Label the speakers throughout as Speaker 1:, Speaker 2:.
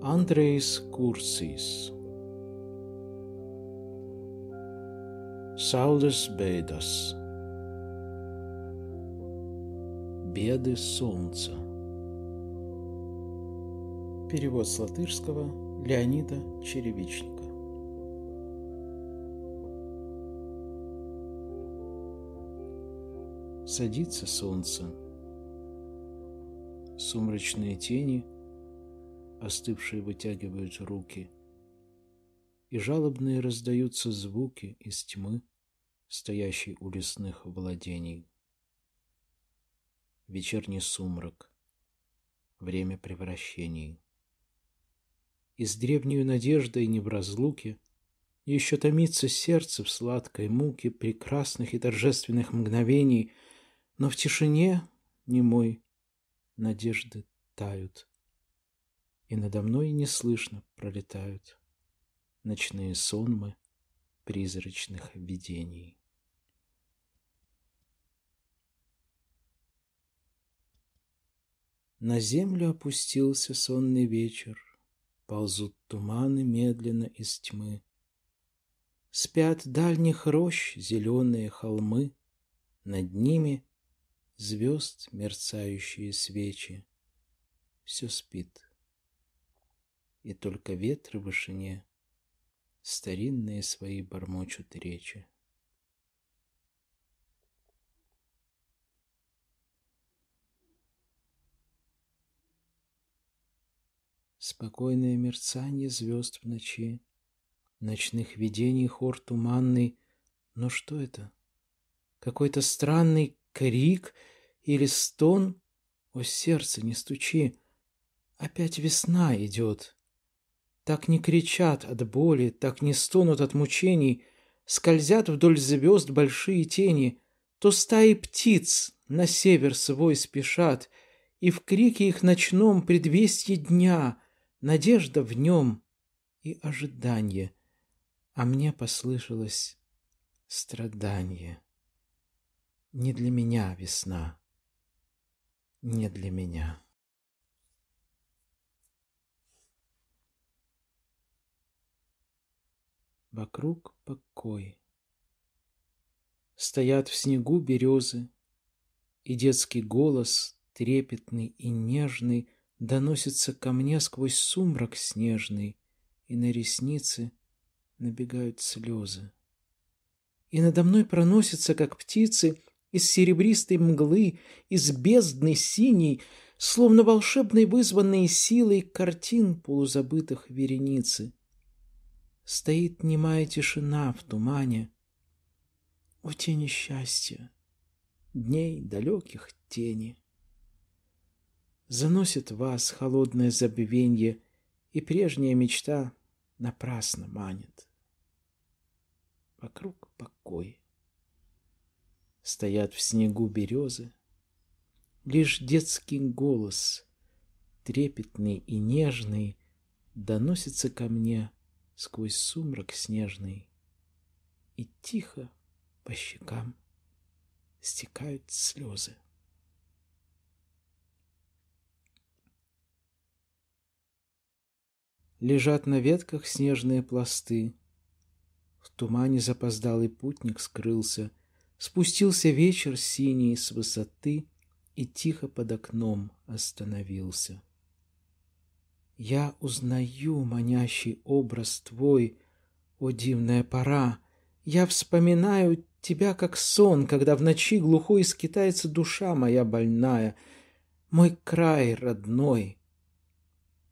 Speaker 1: Andrejs Kursīs Saules bēdas Беды солнца Перевод с латышского Леонида Черевичника Садится солнце Сумрачные тени – остывшие вытягивают руки. И жалобные раздаются звуки из тьмы, стоящей у лесных владений. Вечерний сумрак. Время превращений. И с древнею надеждой не в разлуке еще томится сердце в сладкой муке прекрасных и торжественных мгновений, но в тишине немой надежды тают — и надо мной неслышно пролетают Ночные сонмы призрачных видений. На землю опустился сонный вечер, Ползут туманы медленно из тьмы. Спят дальних рощ зеленые холмы, Над ними звезд мерцающие свечи. Все спит и только ветры в вышине старинные свои бормочут речи. Спокойное мерцание звезд в ночи, Ночных видений хор туманный. Но что это? Какой-то странный крик или стон? О, сердце, не стучи! Опять весна идет. Так не кричат от боли, так не стонут от мучений, Скользят вдоль звезд большие тени, То стаи птиц на север свой спешат, И в крике их ночном предвестье дня Надежда в нем и ожидание, А мне послышалось страдание. Не для меня весна, не для меня. вокруг покой. Стоят в снегу березы, и детский голос, трепетный и нежный, доносится ко мне сквозь сумрак снежный, и на ресницы набегают слезы. И надо мной проносится, как птицы, из серебристой мглы, из бездны синей, словно волшебной вызванные силой картин полузабытых вереницы. Стоит немая тишина в тумане. О тени счастья, дней далеких тени. Заносит вас холодное забвенье, И прежняя мечта напрасно манит. Вокруг покой. Стоят в снегу березы, Лишь детский голос, трепетный и нежный, Доносится ко мне — сквозь сумрак снежный, и тихо по щекам стекают слезы. Лежат на ветках снежные пласты. В тумане запоздалый путник скрылся. Спустился вечер синий с высоты и тихо под окном остановился. Я узнаю манящий образ твой, о дивная пора. Я вспоминаю тебя как сон, когда в ночи глухой скитается душа моя больная, мой край родной.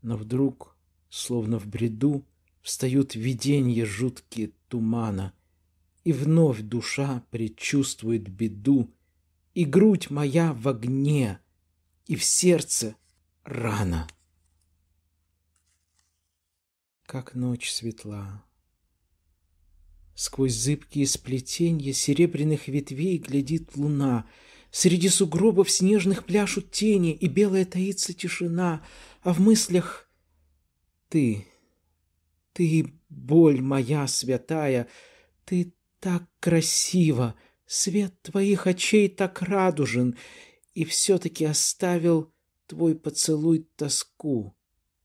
Speaker 1: Но вдруг, словно в бреду, встают виденья жуткие тумана, и вновь душа предчувствует беду, и грудь моя в огне, и в сердце рана как ночь светла. Сквозь зыбкие сплетения серебряных ветвей глядит луна. Среди сугробов снежных пляшут тени, и белая таится тишина, а в мыслях ты, ты, боль моя святая, ты так красива, свет твоих очей так радужен, и все-таки оставил твой поцелуй тоску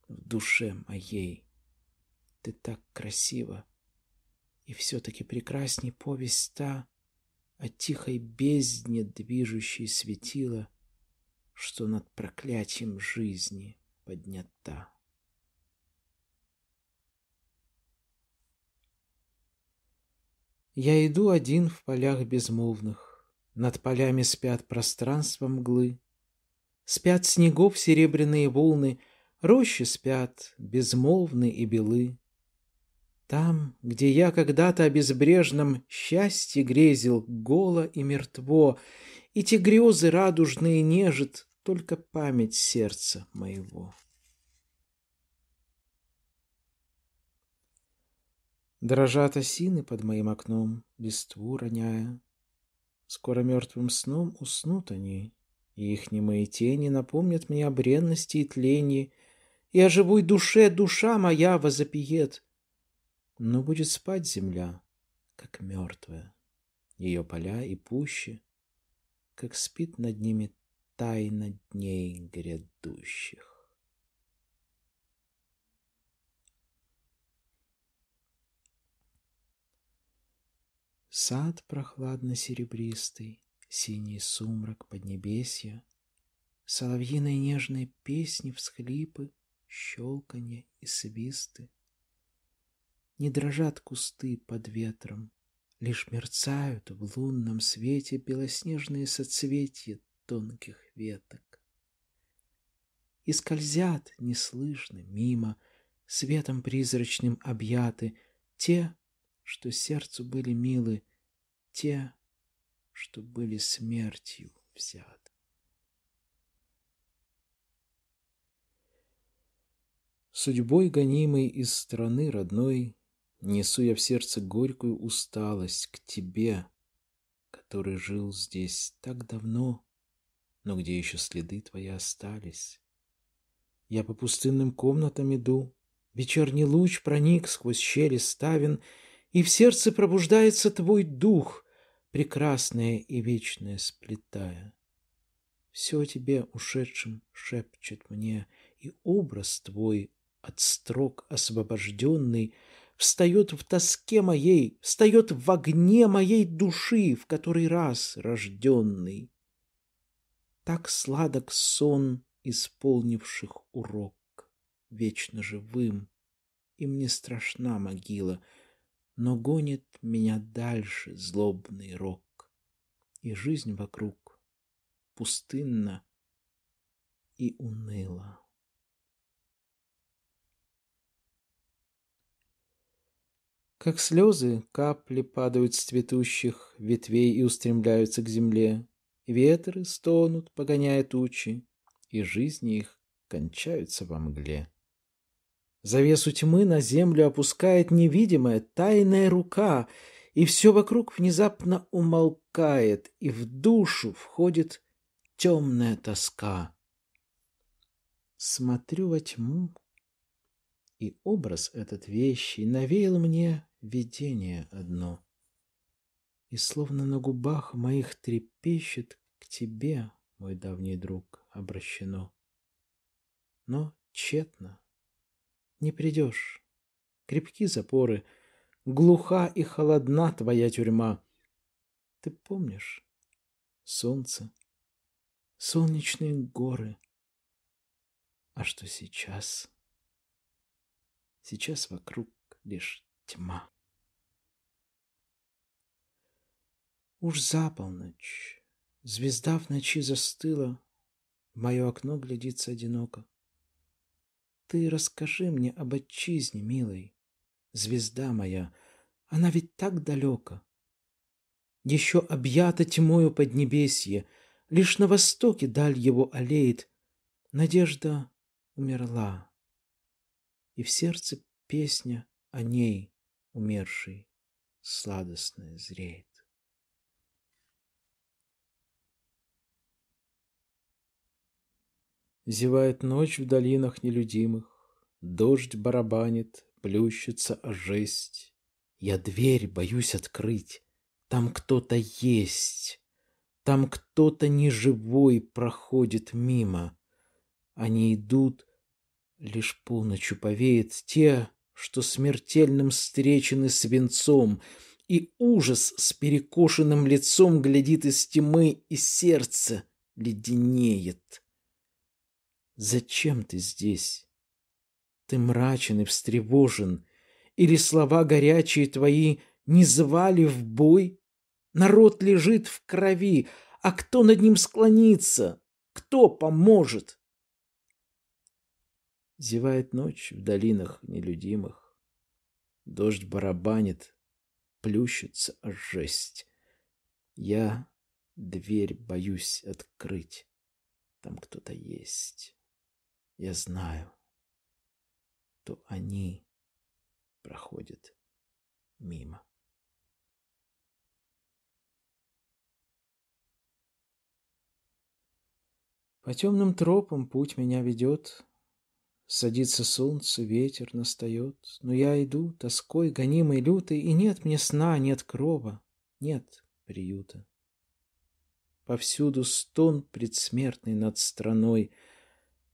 Speaker 1: в душе моей. Ты так красива. И все-таки прекрасней повесть та о тихой бездне, движущей светила, что над проклятием жизни поднята. Я иду один в полях безмолвных, Над полями спят пространство мглы, Спят снегов серебряные волны, Рощи спят, безмолвны и белы. Там, где я когда-то о счастье грезил, голо и мертво, и те грезы радужные нежит только память сердца моего. Дрожат осины под моим окном, листву роняя. Скоро мертвым сном уснут они, и их немые тени напомнят мне о бренности и тлении, и о живой душе душа моя возопиет — но будет спать земля, как мертвая, ее поля и пущи, как спит над ними тайна дней грядущих. Сад прохладно-серебристый, синий сумрак поднебесья, Соловьиные нежные песни, всхлипы, щелканье и свисты — не дрожат кусты под ветром, Лишь мерцают в лунном свете Белоснежные соцветия тонких веток. И скользят неслышно мимо, Светом призрачным объяты, Те, что сердцу были милы, Те, что были смертью взяты. Судьбой гонимый из страны родной, Несу я в сердце горькую усталость к тебе, который жил здесь так давно, но где еще следы твои остались. Я по пустынным комнатам иду, вечерний луч проник сквозь щели ставен, и в сердце пробуждается твой дух, прекрасное и вечное сплетая. Все тебе ушедшим шепчет мне, и образ твой от строк освобожденный — встает в тоске моей, встает в огне моей души, в который раз рожденный. Так сладок сон исполнивших урок, вечно живым, и мне страшна могила, но гонит меня дальше злобный рок, и жизнь вокруг пустынна и уныла. как слезы, капли падают с цветущих ветвей и устремляются к земле. Ветры стонут, погоняя тучи, и жизни их кончаются во мгле. Завесу тьмы на землю опускает невидимая тайная рука, и все вокруг внезапно умолкает, и в душу входит темная тоска. Смотрю во тьму, и образ этот вещий навеял мне видение одно. И словно на губах моих трепещет к тебе, мой давний друг, обращено. Но тщетно. Не придешь. Крепки запоры, глуха и холодна твоя тюрьма. Ты помнишь? Солнце, солнечные горы. А что сейчас? Сейчас вокруг лишь тьма. Уж за полночь, звезда в ночи застыла, В мое окно глядится одиноко. Ты расскажи мне об отчизне, милой, Звезда моя, она ведь так далека. Еще объята тьмою поднебесье, Лишь на востоке даль его олеет. Надежда умерла, и в сердце песня о ней умерший сладостное зреет. Зевает ночь в долинах нелюдимых, Дождь барабанит, плющится о жесть. Я дверь боюсь открыть, там кто-то есть. Там кто-то неживой проходит мимо. Они идут, лишь полночью повеет те, что смертельным встречен и свинцом, и ужас с перекошенным лицом глядит из тьмы, и сердце леденеет. Зачем ты здесь? Ты мрачен и встревожен, или слова горячие твои не звали в бой? Народ лежит в крови, а кто над ним склонится? Кто поможет? Зевает ночь в долинах нелюдимых. Дождь барабанит, плющится жесть. Я дверь боюсь открыть. Там кто-то есть. Я знаю. То они проходят мимо. По темным тропам путь меня ведет, Садится солнце, ветер настает, Но я иду, тоской гонимой лютой, И нет мне сна, нет крова, нет приюта. Повсюду стон предсмертный над страной,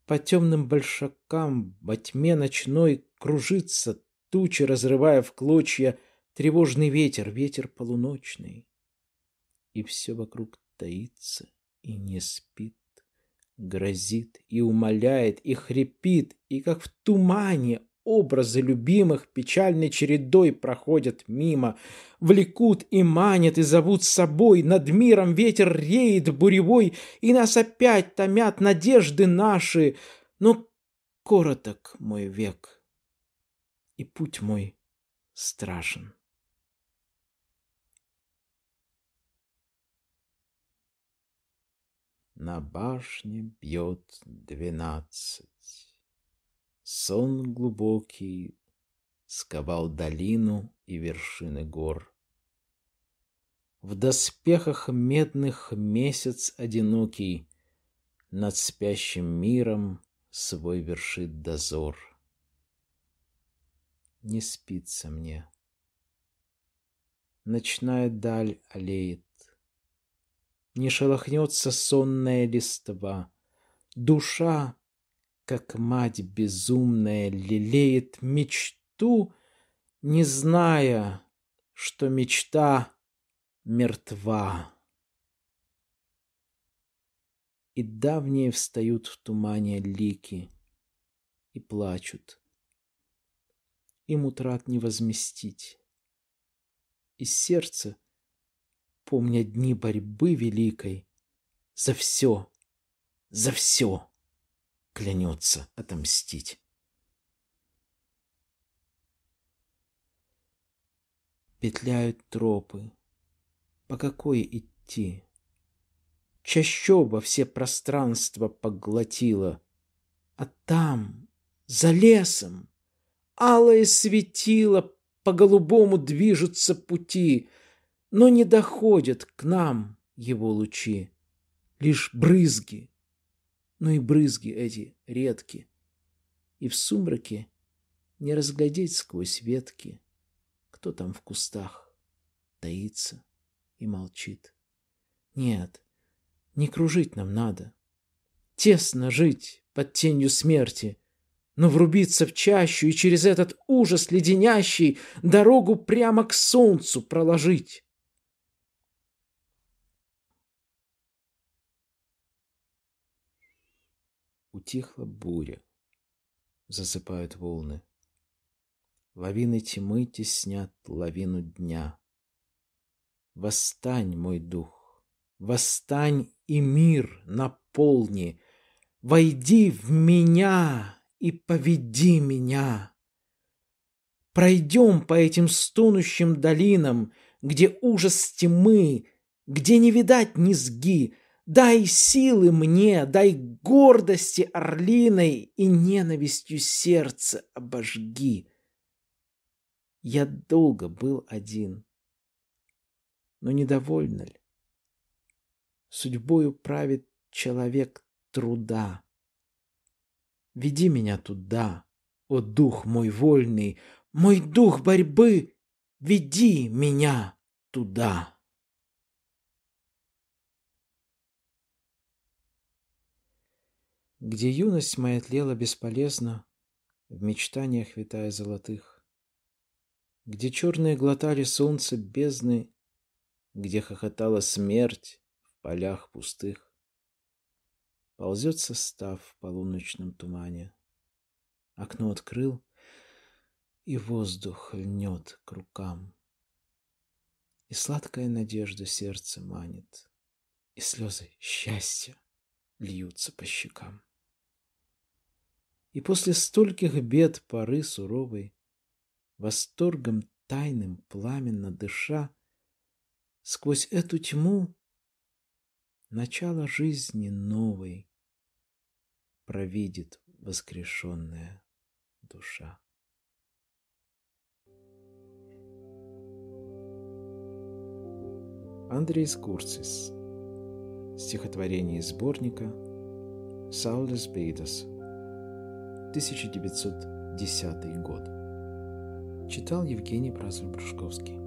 Speaker 1: По темным большакам, во тьме ночной Кружится, тучи разрывая в клочья, Тревожный ветер, ветер полуночный. И все вокруг таится и не спит грозит и умоляет, и хрипит, и как в тумане образы любимых печальной чередой проходят мимо, влекут и манят, и зовут с собой, над миром ветер реет буревой, и нас опять томят надежды наши, но короток мой век, и путь мой страшен. На башне бьет двенадцать. Сон глубокий сковал долину и вершины гор. В доспехах медных месяц одинокий Над спящим миром свой вершит дозор. Не спится мне. Ночная даль олеет, не шелохнется сонная листва. Душа, как мать безумная, лелеет мечту, не зная, что мечта мертва. И давние встают в тумане лики и плачут. Им утрат не возместить. И сердце — помня дни борьбы великой, за все, за все клянется отомстить. Петляют тропы, по какой идти? Чащоба все пространство поглотила, а там, за лесом, алое светило по голубому движутся пути — но не доходят к нам его лучи, лишь брызги, но и брызги эти редки, и в сумраке не разглядеть сквозь ветки, кто там в кустах таится и молчит. Нет, не кружить нам надо. Тесно жить под тенью смерти, но врубиться в чащу и через этот ужас леденящий дорогу прямо к солнцу проложить. Утихла буря. Засыпают волны. Лавины тьмы теснят лавину дня. Восстань, мой дух, восстань и мир наполни. Войди в меня и поведи меня. Пройдем по этим стонущим долинам, где ужас тьмы, где не видать низги, Дай силы мне, дай гордости орлиной и ненавистью сердца обожги. Я долго был один. Но недовольна ли? Судьбою правит человек труда. Веди меня туда, о дух мой вольный, мой дух борьбы, веди меня туда. Где юность моя тлела бесполезно, В мечтаниях витая золотых, Где черные глотали солнце бездны, Где хохотала смерть в полях пустых. Ползет состав в полуночном тумане, Окно открыл, и воздух льнет к рукам. И сладкая надежда сердце манит, И слезы счастья льются по щекам. И после стольких бед поры суровой, Восторгом тайным пламенно дыша, Сквозь эту тьму начало жизни новой Провидит воскрешенная душа. Андрей Скурцис. Стихотворение сборника «Саулес Бейдас» 1910 год. Читал Евгений прасоль Брушковский.